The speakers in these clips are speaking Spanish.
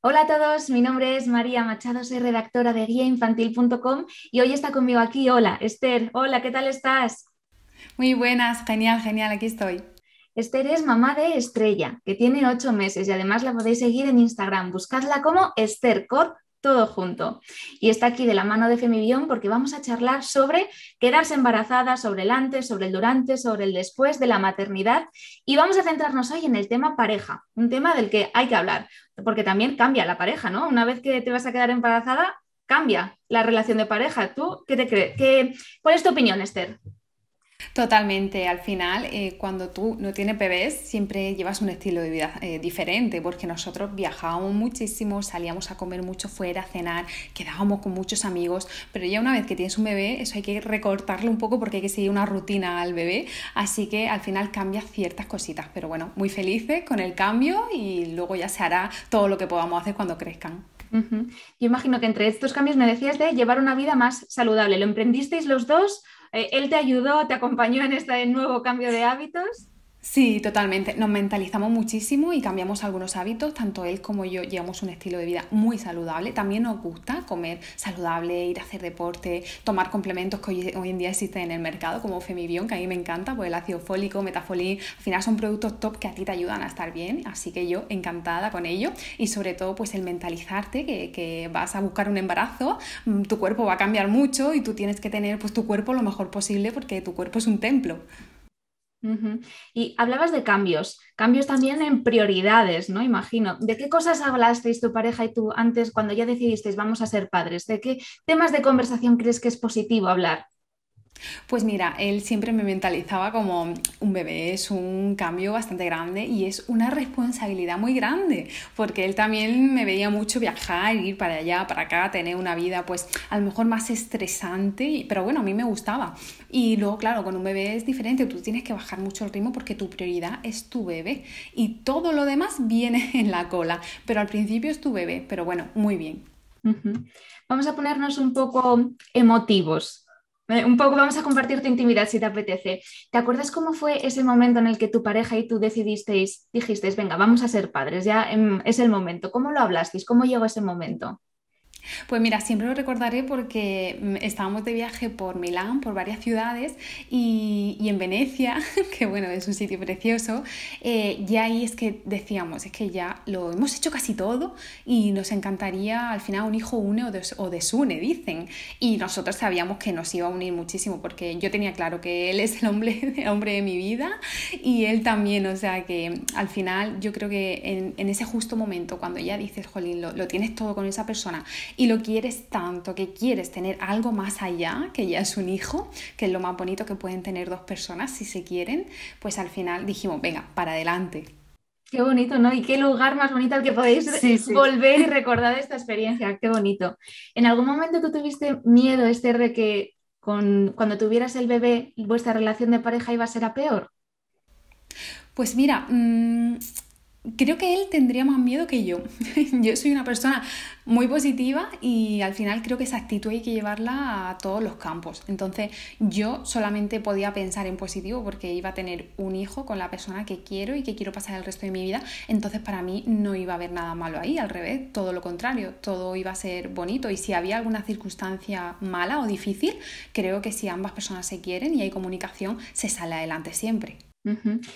Hola a todos, mi nombre es María Machado, soy redactora de guiainfantil.com y hoy está conmigo aquí, hola Esther, hola, ¿qué tal estás? Muy buenas, genial, genial, aquí estoy. Esther es mamá de Estrella, que tiene ocho meses y además la podéis seguir en Instagram, buscadla como Esther todo junto. Y está aquí de la mano de Femibión porque vamos a charlar sobre quedarse embarazada, sobre el antes, sobre el durante, sobre el después de la maternidad y vamos a centrarnos hoy en el tema pareja, un tema del que hay que hablar, porque también cambia la pareja, ¿no? Una vez que te vas a quedar embarazada, cambia la relación de pareja. ¿Tú qué te crees? ¿Qué... ¿Cuál es tu opinión, Esther? Totalmente, al final eh, cuando tú no tienes bebés siempre llevas un estilo de vida eh, diferente porque nosotros viajábamos muchísimo, salíamos a comer mucho fuera, a cenar, quedábamos con muchos amigos, pero ya una vez que tienes un bebé eso hay que recortarlo un poco porque hay que seguir una rutina al bebé, así que al final cambias ciertas cositas, pero bueno, muy felices con el cambio y luego ya se hará todo lo que podamos hacer cuando crezcan. Yo imagino que entre estos cambios me decías de llevar una vida más saludable. ¿Lo emprendisteis los dos? Eh, ¿Él te ayudó, te acompañó en este nuevo cambio de hábitos? Sí, totalmente. Nos mentalizamos muchísimo y cambiamos algunos hábitos. Tanto él como yo llevamos un estilo de vida muy saludable. También nos gusta comer saludable, ir a hacer deporte, tomar complementos que hoy, en día existen en el mercado, como Femibion, que a mí me encanta, pues el ácido fólico, metafolín. Al final son productos top que a ti te ayudan a estar bien. Así que yo encantada con ello. Y sobre todo, pues el mentalizarte que, que vas a buscar un embarazo, mm, tu cuerpo va a cambiar mucho y tú tienes que tener pues, tu cuerpo lo mejor posible porque tu cuerpo es un templo. Y hablabas de cambios, cambios también en prioridades, ¿no? Imagino. ¿De qué cosas hablasteis tu pareja y tú antes cuando ya decidisteis vamos a ser padres? ¿De qué temas de conversación crees que es positivo hablar? Pues mira, él siempre me mentalizaba como un bebé es un cambio bastante grande y es una responsabilidad muy grande, porque él también me veía mucho viajar, ir para allá, para acá, tener una vida pues a lo mejor más estresante, pero bueno, a mí me gustaba. Y luego, claro, con un bebé es diferente, tú tienes que bajar mucho el ritmo porque tu prioridad es tu bebé y todo lo demás viene en la cola, pero al principio es tu bebé, pero bueno, muy bien. Vamos a ponernos un poco emotivos eh, un poco vamos a compartir tu intimidad si te apetece. ¿Te acuerdas cómo fue ese momento en el que tu pareja y tú decidisteis, dijisteis, venga, vamos a ser padres, ya em, es el momento? ¿Cómo lo hablasteis? ¿Cómo llegó ese momento? Pues mira, siempre lo recordaré porque mm, estábamos de viaje por Milán, por varias ciudades y, en Venecia, que bueno, es un sitio precioso, y eh, ya ahí es que decíamos, es que ya lo hemos hecho casi todo y nos encantaría al final un hijo une o, o desune, dicen. Y nosotros sabíamos que nos iba a unir muchísimo porque yo tenía claro que él es el hombre, hombre de mi vida y él también, o sea que mm, al final yo creo que en, ese justo momento cuando ya dices, jolín, lo tienes todo con esa persona y lo quieres tanto, que quieres tener algo más allá, que ya es un hijo, que es lo más bonito que pueden tener dos personas si se quieren, pues al final dijimos, venga, para adelante. Qué bonito, ¿no? Y qué lugar más bonito al que podéis volver y recordar esta experiencia, qué bonito. ¿En algún momento tú tuviste miedo, Esther, de que con, cuando tuvieras el bebé vuestra relación de pareja iba a ser a peor? Pues mira, mm, creo que él tendría más miedo que yo. yo soy una persona muy positiva y al final creo que esa actitud hay que llevarla a todos los campos. Entonces yo solamente podía pensar en positivo porque iba a tener un hijo con la persona que quiero y que quiero pasar el resto de mi vida. Entonces para mí no iba a haber nada malo ahí, al revés, todo lo contrario, todo iba a ser bonito. Y si había alguna circunstancia mala o difícil, creo que si ambas personas se quieren y hay comunicación, se sale adelante siempre.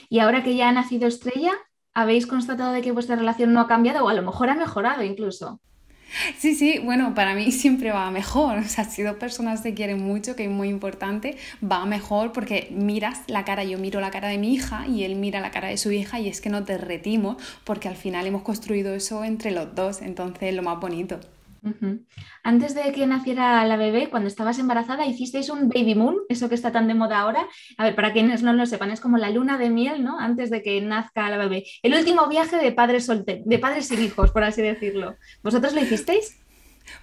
Y ahora que ya ha nacido Estrella, habéis constatado de que vuestra relación no ha cambiado o a lo mejor ha mejorado incluso. Sí, sí, bueno, para mí siempre va mejor. O sea, si dos personas se quieren mucho, que es muy importante, va mejor porque miras la cara, yo miro la cara de mi hija y él mira la cara de su hija y es que nos derretimos porque al final hemos construido eso entre los dos, entonces lo más bonito. Antes de que naciera la bebé, cuando estabas embarazada, hicisteis un baby moon, eso que está tan de moda ahora. A ver, para quienes no lo sepan, es como la luna de miel, ¿no? Antes de que nazca la bebé. El último viaje de padres, de padres y hijos, por así decirlo. ¿Vosotros lo hicisteis?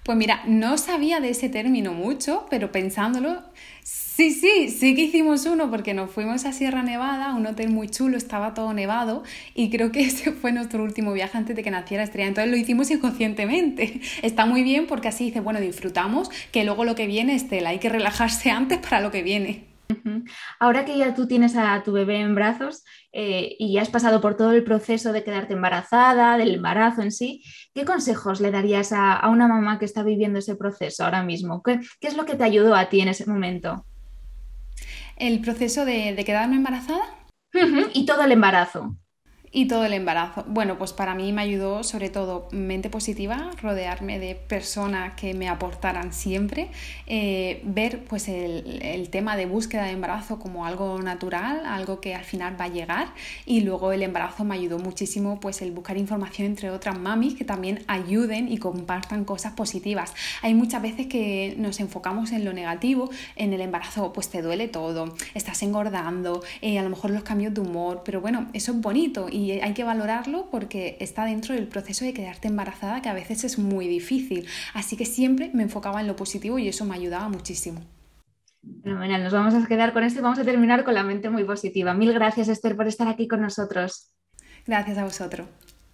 Pues mira, no sabía de ese término mucho, pero pensándolo, sí, sí, sí que hicimos uno porque nos fuimos a Sierra Nevada, un hotel muy chulo, estaba todo nevado y creo que ese fue nuestro último viaje antes de que naciera Estrella. Entonces lo hicimos inconscientemente. Está muy bien porque así dice, bueno, disfrutamos, que luego lo que viene Estela, hay que relajarse antes para lo que viene. Ahora que ya tú tienes a tu bebé en brazos eh, y ya has pasado por todo el proceso de quedarte embarazada, del embarazo en sí, ¿qué consejos le darías a, una mamá que está viviendo ese proceso ahora mismo? ¿Qué, es lo que te ayudó a ti en ese momento? ¿El proceso de, quedarme embarazada? Y todo el embarazo y todo el embarazo. Bueno, pues para mí me ayudó sobre todo mente positiva, rodearme de personas que me aportaran siempre, eh, ver pues el, tema de búsqueda de embarazo como algo natural, algo que al final va a llegar y luego el embarazo me ayudó muchísimo pues el buscar información entre otras mamis que también ayuden y compartan cosas positivas. Hay muchas veces que nos enfocamos en lo negativo, en el embarazo pues te duele todo, estás engordando, eh, a lo mejor los cambios de humor, pero bueno, eso es bonito y hay que valorarlo porque está dentro del proceso de quedarte embarazada que a veces es muy difícil. Así que siempre me enfocaba en lo positivo y eso me ayudaba muchísimo. Fenomenal, nos vamos a quedar con esto y vamos a terminar con la mente muy positiva. Mil gracias Esther por estar aquí con nosotros. Gracias a vosotros.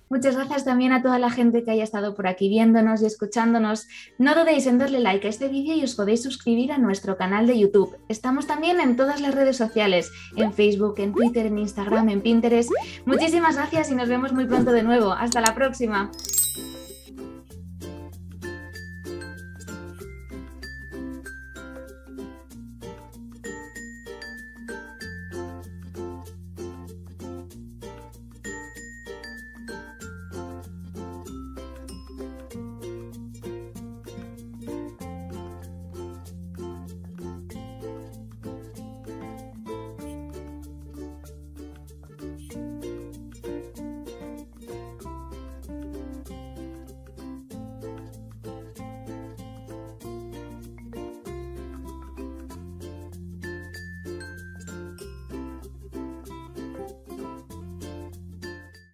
Muchas gracias también a toda la gente que haya estado por aquí viéndonos y escuchándonos. No dudéis en darle like a este vídeo y os podéis suscribir a nuestro canal de YouTube. Estamos también en todas las redes sociales, en Facebook, en Twitter, en Instagram, en Pinterest. Muchísimas gracias y nos vemos muy pronto de nuevo. Hasta la próxima.